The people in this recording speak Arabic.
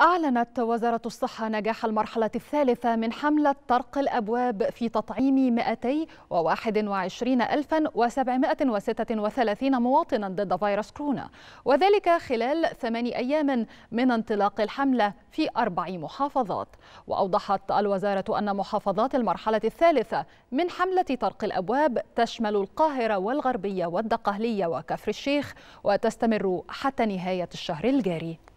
أعلنت وزارة الصحة نجاح المرحلة الثالثة من حملة طرق الأبواب في تطعيم 221736 مواطنا ضد فيروس كورونا وذلك خلال ثماني أيام من انطلاق الحملة في أربع محافظات وأوضحت الوزارة أن محافظات المرحلة الثالثة من حملة طرق الأبواب تشمل القاهرة والغربية والدقهلية وكفر الشيخ وتستمر حتى نهاية الشهر الجاري